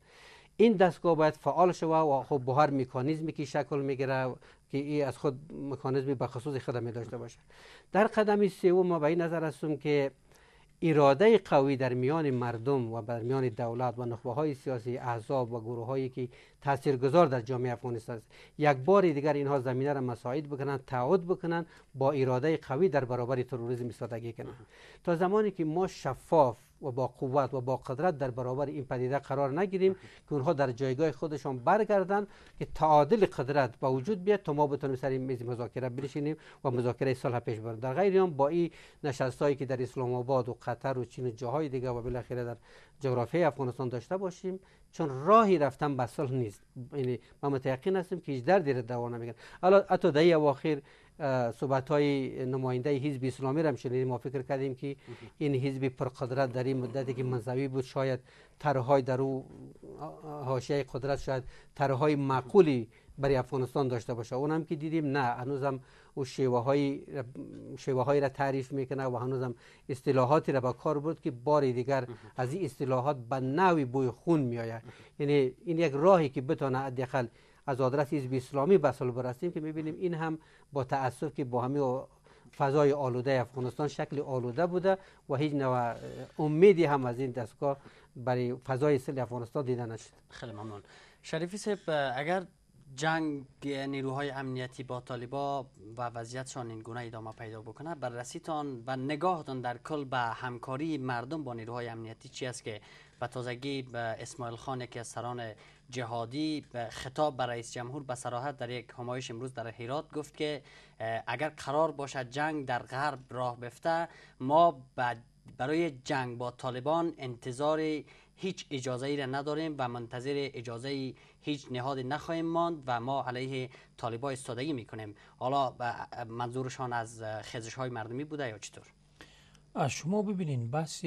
این دستگاه باید فعال شود و خب با هر مکانیزمی که شکل میگیره که این از خود مکانیزمی به خصوص خدمت داشته باشد. در قدم سوم ما به این نظر هستم که اراده قوی در میان مردم و در میان دولت و نخبه های سیاسی احزاب و گروه هایی که تاثیرگذار در جامعه افغانستان است یک بار دیگر اینها زمینه را مساعد بکنند تعهد بکنند با اراده قوی در برابر تروریسم ایستادگی کنند تا زمانی که ما شفاف و با قوت و با قدرت در برابر این پدیده قرار نگیریم که اونها در جایگاه خودشان برگردن که تعادل قدرت با وجود بیاد تا ما بتونیم سر میز مذاکره بنشینیم و مذاکره صلح پیش بریم در غیر هم با این هایی که در اسلام آباد و قطر و چین و جاهای دیگه و بالاخره در جغرافیای افغانستان داشته باشیم چون راهی رفتن به صلح نیست یعنی ما متیقین هستیم که هیچ دردی را دوا نمیگن حالا حتی در صحبت های نماینده حزب اسلامی را هم ما فکر کردیم که این حزب پرقدرت در این مدتی که منظوی بود شاید طرحهای در او حاشیه قدرت شاید طرحهای معقولی برای افغانستان داشته باشه اونم که دیدیم نه هنوزم او شیوه را تعریف میکنه و هنوزم اصطلاحاتی را به کار برد که بار دیگر از این اصطلاحات به نوی بوی خون میآید یعنی این یک راهی که بتونه حداقل از آدرس حزب اسلامی صلح برستیم که میبینیم این هم با تاسف که با و فضای آلوده افغانستان شکل آلوده بوده و هیچ نوع امیدی هم از این دستگاه برای فضای سل افغانستان دیده نشد خیلی ممنون شریفی صاحب اگر جنگ نیروهای یعنی امنیتی با طالبا و وضعیتشان این گونه ادامه پیدا بکنه بررسیتان و نگاهتان در کل به همکاری مردم با نیروهای امنیتی چی است که به تازگی اسماعیل خان یکی از سران جهادی خطاب به رئیس جمهور به سراحت در یک همایش امروز در حیرات گفت که اگر قرار باشد جنگ در غرب راه بفته ما برای جنگ با طالبان انتظار هیچ اجازه ای را نداریم و منتظر اجازه هیچ نهادی نخواهیم ماند و ما علیه طالبان استادگی میکنیم حالا منظورشان از خیزش های مردمی بوده یا چطور؟ از شما ببینید بحث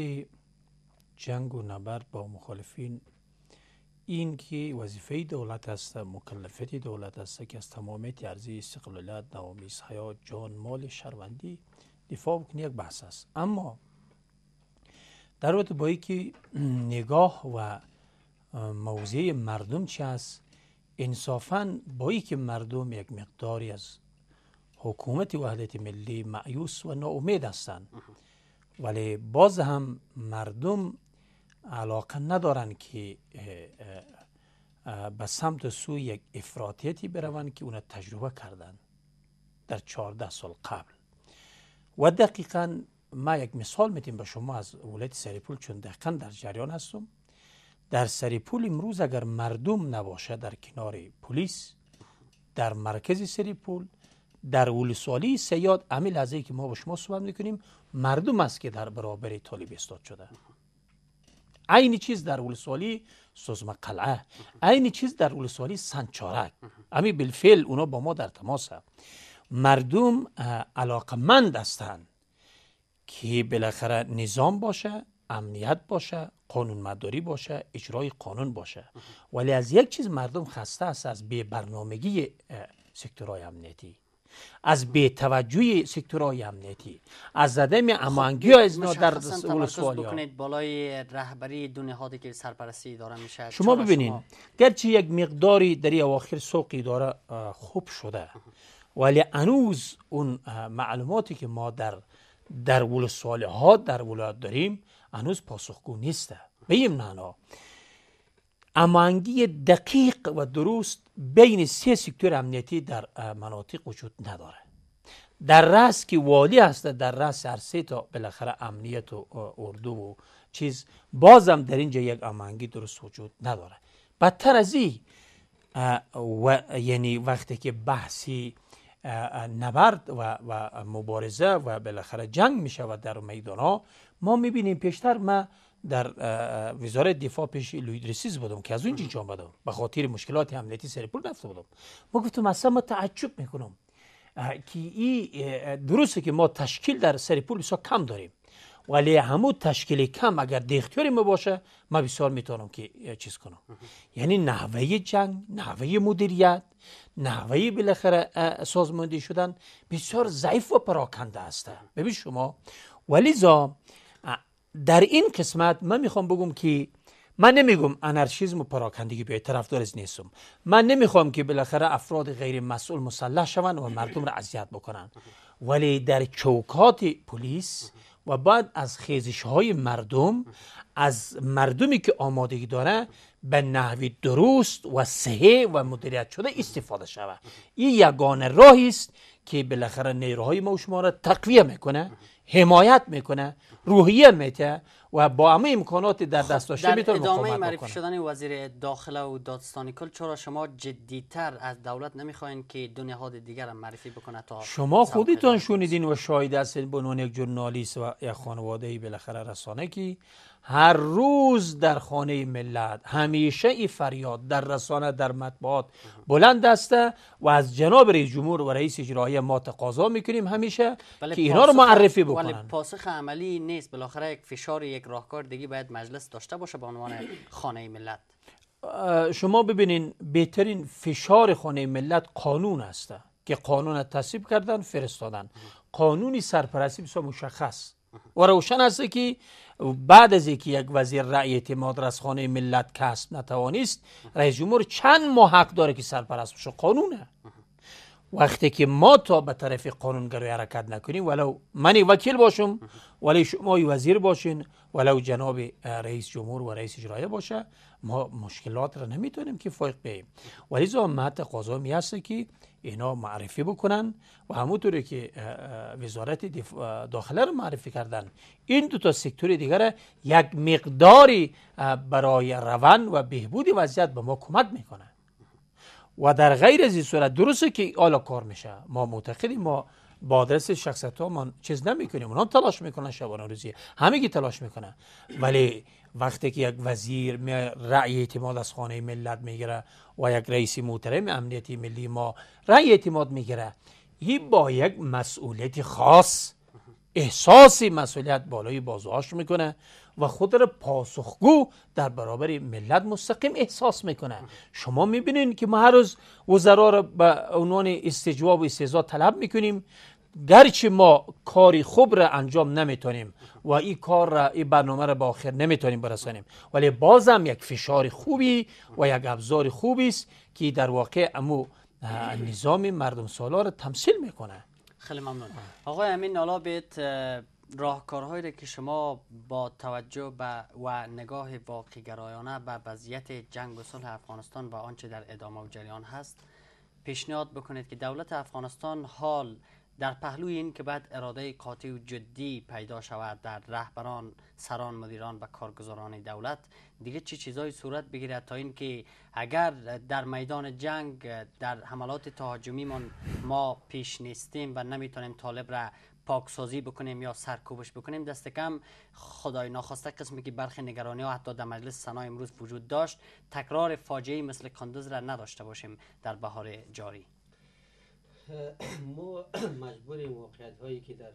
جنگ و نبرد با مخالفین این که وظیفه دولت است مکلفیت دولت است که از تمامیت ارزی استقلالیت نوامیس حیات جان مال شهروندی دفاع بکنه یک بحث است اما در وقت با که نگاه و موضع مردم چی است انصافا با که مردم یک مقداری از حکومت وحدت ملی معیوس و ناامید هستند ولی باز هم مردم علاقه ندارن که به سمت سوی یک افراطیتی برون که اون تجربه کردن در 14 سال قبل و دقیقا ما یک مثال میتیم به شما از ولایت سریپول چون دقیقا در جریان هستم در سریپول امروز اگر مردم نباشه در کنار پلیس در مرکز سریپول در ولسوالی سیاد امیل از که ما با شما صحبت میکنیم مردم است که در برابر طالب استاد شده عین چیز در ولسوالی سوزمه قلعه عین چیز در ولسوالی سنچارک امی بالفعل اونا با ما در تماس مردم علاقمند هستند که بالاخره نظام باشه امنیت باشه قانون مداری باشه اجرای قانون باشه ولی از یک چیز مردم خسته است از بی برنامگی سکتورهای امنیتی از سکتور سکتورهای امنیتی از زدم خب، امانگی از نا در اول سوال بکنید بالای رهبری دو که سرپرستی میشه شما ببینید گرچه یک مقداری در اواخر سوق اداره خوب شده ولی انوز اون معلوماتی که ما در در ولسوالی ها در ولایت داریم انوز پاسخگو نیسته به این معنا امانگی دقیق و درست بین سه سکتور امنیتی در مناطق وجود نداره در رأس که والی هست در رأس هر سه تا بالاخره امنیت و اردو و چیز بازم در اینجا یک امانگی درست وجود نداره بدتر از این و یعنی وقتی که بحثی نبرد و, و مبارزه و بالاخره جنگ می شود در میدان ها ما می بینیم پیشتر ما در وزارت دفاع پیش لویدرسیز بودم که از اونجا جان بدم به خاطر مشکلات امنیتی سرپول رفته بودم ما گفتم اصلا ما تعجب میکنم که این درسته که ما تشکیل در سرپول بسیار کم داریم ولی همون تشکیل کم اگر در اختیار ما باشه ما بسیار میتونم که چیز کنم یعنی نحوه جنگ نحوه مدیریت نحوه بالاخره سازماندهی شدن بسیار ضعیف و پراکنده است ببین شما ولی زا در این قسمت من میخوام بگم که من نمیگم انارشیزم و پراکندگی به طرف از نیستم من نمیخوام که بالاخره افراد غیر مسئول مسلح شوند و مردم را اذیت بکنن ولی در چوکات پلیس و بعد از خیزش های مردم از مردمی که آمادگی داره به نحوی درست و صحیح و مدیریت شده استفاده شود این یگانه راهی است که بالاخره نیروهای ما و شما را تقویه میکنه حمایت میکنه روحیه میته و با همه امکانات در خب، دست داشته میتونه ادامه معرفی شدن وزیر داخله و دادستانی کل چرا شما تر از دولت نمیخواین که دو نهاد دیگر هم معرفی بکنه تا شما خودتان شنیدین و شاهد هستید به عنوان یک ژورنالیست و یک خانواده بالاخره رسانه کی هر روز در خانه ملت همیشه ای فریاد در رسانه در مطبوعات بلند است و از جناب رئیس جمهور و رئیس اجرایی ما تقاضا میکنیم همیشه بله، که اینا رو معرفی بکنن ولی پاسخ عملی نیست بالاخره یک فشار یک راهکار دیگه باید مجلس داشته باشه به عنوان خانه ملت شما ببینین بهترین فشار خانه ملت قانون است که قانون تصیب کردن فرستادن قانونی سرپرستی بسیار مشخص و روشن است که بعد از اینکه یک وزیر رأی اعتماد از خانه ملت کسب نتوانیست رئیس جمهور چند ماه حق داره که سرپرست بشه قانونه وقتی که ما تا به طرف قانونگرای حرکت نکنیم ولو من وکیل باشم ولی شما وزیر باشین ولو جناب رئیس جمهور و رئیس اجرایه باشه ما مشکلات را نمیتونیم که فایق بیم ولی زامت قضا می هست که اینا معرفی بکنن و همونطوری که وزارت داخله رو معرفی کردن این دو تا سکتور دیگر یک مقداری برای روند و بهبود وضعیت به ما کمک میکنه و در غیر از این صورت درسته که آلا کار میشه ما معتقدیم ما با آدرس شخصت ها ما چیز نمیکنیم اونها تلاش میکنن شبانه روزی همه تلاش میکنن ولی وقتی که یک وزیر رأی اعتماد از خانه ملت میگیره و یک رئیس محترم امنیتی ملی ما رأی اعتماد میگیره این با یک مسئولیت خاص احساس مسئولیت بالای بازوهاش میکنه و خود را پاسخگو در برابر ملت مستقیم احساس میکنه شما میبینین که ما هر روز وزرا را به عنوان استجواب و استعزا طلب میکنیم گرچه ما کاری خوب را انجام نمیتونیم و این کار را این برنامه را به آخر نمیتونیم برسانیم ولی بازم یک فشار خوبی و یک ابزار خوبی است که در واقع امو نظام مردم سالار را تمثیل میکنه خیلی ممنون آقای امین نالا بیت راهکارهایی را که شما با توجه به و نگاه واقع گرایانه به وضعیت جنگ و صلح افغانستان و آنچه در ادامه و جریان هست پیشنهاد بکنید که دولت افغانستان حال در پهلوی این که بعد اراده قاطع و جدی پیدا شود در رهبران سران مدیران و کارگزاران دولت دیگه چه چی صورت بگیرد تا اینکه اگر در میدان جنگ در حملات تهاجمی ما پیش نیستیم و نمیتونیم طالب را پاکسازی بکنیم یا سرکوبش بکنیم دست کم خدای ناخواسته قسمی که برخی نگرانی ها حتی در مجلس سنا امروز وجود داشت تکرار فاجعه مثل کندز را نداشته باشیم در بهار جاری ما مجبور واقعیت هایی که در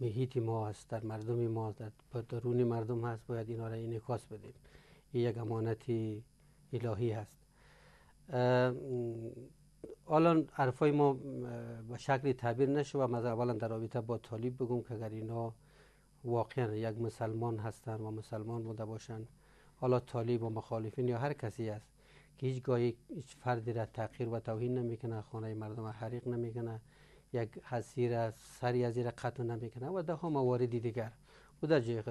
محیط ما هست در مردم ما هست در درون مردم هست باید اینا را انعکاس بدیم این یک امانت الهی هست الان حرفای ما به شکلی تعبیر نشه و اولا در رابطه با طالب بگم که اگر اینا واقعا یک مسلمان هستند و مسلمان بوده باشن حالا طالب و مخالفین یا هر کسی است که هیچگاهی هیچ فردی را تغییر و توهین نمیکنه خانه مردم را حریق نمیکنه یک حسیر سری از را قطع نمیکنه و ده ها موارد دیگر و در جای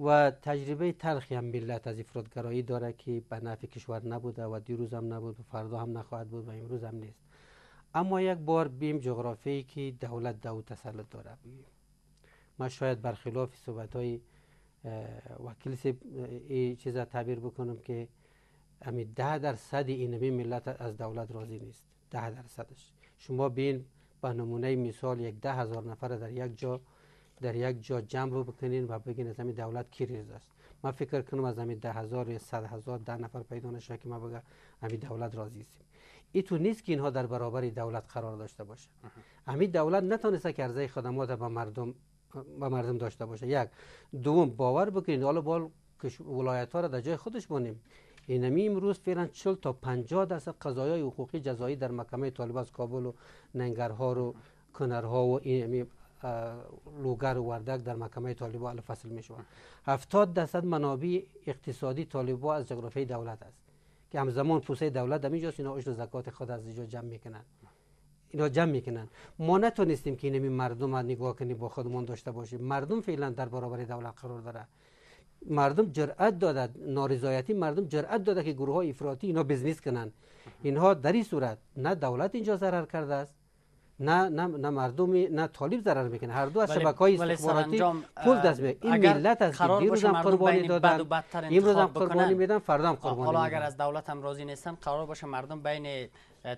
و تجربه تلخی هم ملت از افرادگرایی داره که به نفع کشور نبوده و دیروز هم نبود و فردا هم نخواهد بود و امروز هم نیست اما یک بار بیم جغرافی که دولت دو تسلط داره ما من شاید برخلاف صحبت های وکیل چیزا تعبیر بکنم که امی ده درصد این ملت از دولت راضی نیست ده درصدش شما بین به نمونه مثال یک ده هزار نفر در یک جا در یک جا جمع بکنین و بگین از همین دولت کی ریز است من فکر کنم از همین ده هزار یا صد هزار ده نفر پیدا نشه که ما بگم همین دولت راضی است ای تو نیست که اینها در برابر دولت قرار داشته باشه همین دولت نتونسته که ارزه خدمات به مردم به مردم داشته باشه یک دوم باور بکنید حالا بال ولایت ها را در جای خودش بونیم اینمی امروز فعلا 40 تا 50 درصد قضایای حقوقی جزایی در مکمه طالب از کابل و ننگرها رو کنرها و اینمی لوگر و وردک در محکمه طالبا فصل می میشوند 70 درصد منابع اقتصادی طالبا از جغرافیای دولت است که همزمان پوسه دولت در اینجاست اینا و زکات خود از اینجا جمع میکنن اینا جمع میکنن ما نتونستیم که اینمی مردم نگاه کنیم با خودمان داشته باشیم مردم فعلا در برابر دولت قرار داره مردم جرأت داده نارضایتی مردم جرأت داده که گروه های افراطی اینا بزنس کنن اینها در این صورت نه دولت اینجا ضرر کرده است نه نه نه مردم نه طالب ضرر میکنه هر دو از شبکه‌های استخباراتی پول دست میاد این ملت از دیروز هم قربانی دادن امروز هم قربانی میدن فردا هم خب، قربانی حالا اگر از دولت هم راضی نیستن قرار باشه مردم بین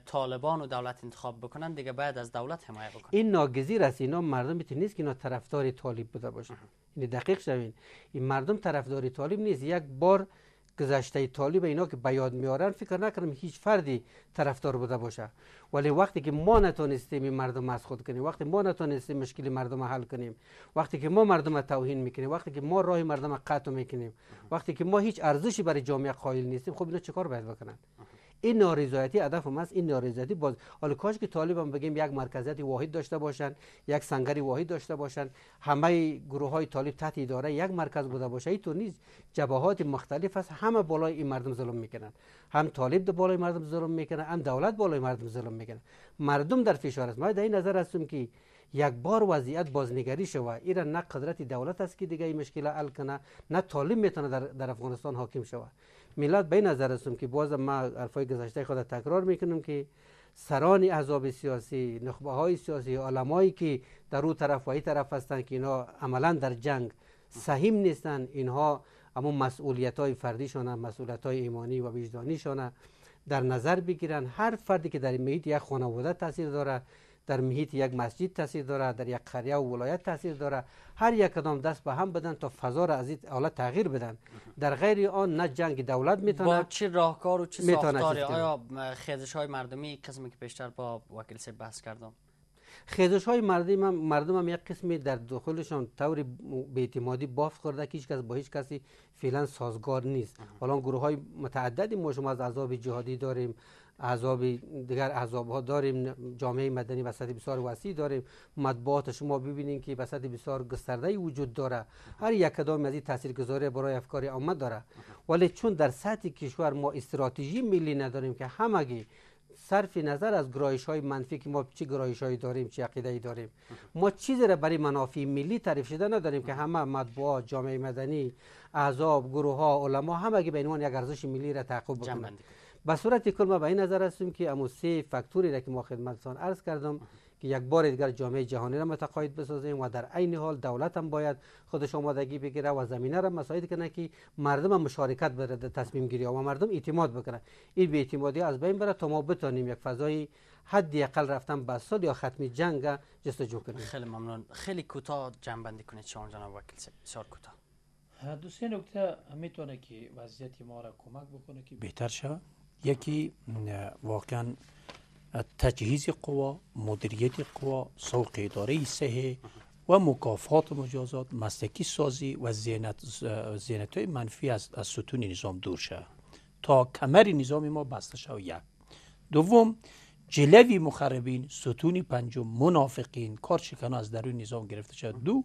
طالبان و دولت انتخاب بکنن دیگه باید از دولت حمایت بکنن این ناگزیر است اینا مردم میتونه نیست که اینا طرفدار طالب بوده باشه این یعنی دقیق شوین این مردم طرفدار طالب نیست یک بار گذشته طالب اینا که بیاد میارن فکر نکنم هیچ فردی طرفدار بوده باشه ولی وقتی که ما نتونستیم این مردم از خود کنیم وقتی ما نتونستیم مشکل مردم حل کنیم وقتی که ما مردم توهین میکنیم وقتی که ما راه مردم قطع میکنیم وقتی که ما هیچ ارزشی برای جامعه قائل نیستیم خب اینا کار باید بکنن این نارضایتی هدف ما است این نارضایتی باز حالا کاش که طالبان بگیم یک مرکزیت واحد داشته باشند یک سنگری واحد داشته باشند همه گروه های طالب تحت اداره یک مرکز بوده باشه تو نیست جبهات مختلف است همه بالای این مردم ظلم میکنند هم طالب در بالای مردم ظلم میکنه هم دولت بالای مردم ظلم میکنه مردم در فشار است ما در این نظر هستم که یک بار وضعیت بازنگری شوه ایران نه قدرت دولت است که دیگه این مشکل حل کنه نه طالب میتونه در, در افغانستان حاکم شوه ملت به نظر رسوم که باز ما حرفای گذشته خود تکرار میکنم که سران عذاب سیاسی نخبه های سیاسی علمایی که در او طرف و ای طرف هستند که اینا عملا در جنگ سهم نیستند اینها اما مسئولیت های فردیشان مسئولیت های ایمانی و وجدانی وجدانیشان در نظر بگیرن هر فردی که در این محیط یک خانواده تاثیر داره در محیط یک مسجد تاثیر داره در یک قریه و ولایت تاثیر داره هر یک کدام دست به هم بدن تا فضا را از این حالت تغییر بدن در غیر آن نه جنگ دولت میتونه با چه راهکار و چه ساختاری آیا خیزش های مردمی قسمی که پیشتر با وکیل سی بحث کردم خیزش های مردم هم مردم یک قسمی در داخلشان طور اعتمادی بافت خورده که هیچ با هیچ کسی فعلا سازگار نیست حالا گروه های متعددی ما شما از عذاب جهادی داریم عذابی دیگر عذاب ها داریم جامعه مدنی وسط بسیار وسیع داریم مطبوعات شما ببینید که وسط بسیار گسترده ای وجود داره هر یک کدام از این تاثیرگذاری برای افکار عامه داره ولی چون در سطح کشور ما استراتژی ملی نداریم که همگی صرف نظر از گرایش های منفی که ما چه گرایش هایی داریم چه عقیده ای داریم ما چیزی را برای منافع ملی تعریف شده نداریم که همه مطبوعات جامعه مدنی احزاب گروه ها علما همگی به عنوان یک ارزش ملی را تعقیب بکنند به صورت کل ما به این نظر هستیم که امو سه فکتوری را که ما خدمتتان عرض کردم که یک بار دیگر جامعه جهانی را متقاعد بسازیم و در عین حال دولت هم باید خودش آمادگی بگیره و زمینه را مساعد کنه که مردم هم مشارکت بره در تصمیم گیری و مردم اعتماد بکنه این به اعتمادی از بین بره تا ما بتانیم یک فضای حدی اقل رفتن به صلح یا ختم جنگ جستجو کنیم خیلی ممنون خیلی کوتاه بندی کنید شما جناب وکیل بسیار کوتاه دو نکته میتونه که وضعیت ما را کمک بکنه که بهتر شود یکی واقعا تجهیز قوا مدیریت قوا سوق اداره سه و مکافات مجازات مستکی سازی و زینت, زینت های منفی از, از نظام دور شد تا کمر نظام ما بسته شد یک دوم جلوی مخربین ستون پنجم منافقین کارشکنان از درون نظام گرفته شد دو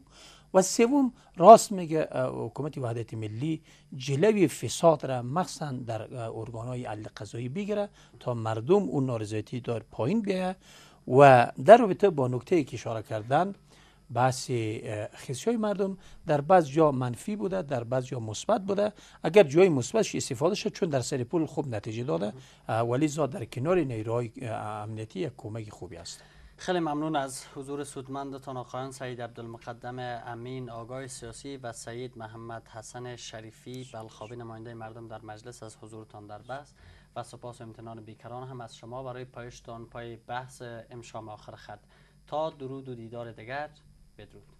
و سوم راست میگه حکومت وحدت ملی جلوی فساد را مخصوصا در های عدل قضایی بگیره تا مردم اون نارضایتی دار پایین بیاید و در رابطه با نکته که اشاره کردن بحث خیصی های مردم در بعض جا منفی بوده در بعض جا مثبت بوده اگر جای مثبتش استفاده شد چون در سری پول خوب نتیجه داده ولی زاد در کنار نیروهای امنیتی یک کمک خوبی است خیلی ممنون از حضور سودمندتان آقایان سعید عبدالمقدم امین آگاه سیاسی و سعید محمد حسن شریفی بلخابی نماینده مردم در مجلس از حضورتان در بحث و سپاس و امتنان بیکران هم از شما برای پایشتان پای بحث امشام آخر خط تا درود و دیدار دیگر بدرود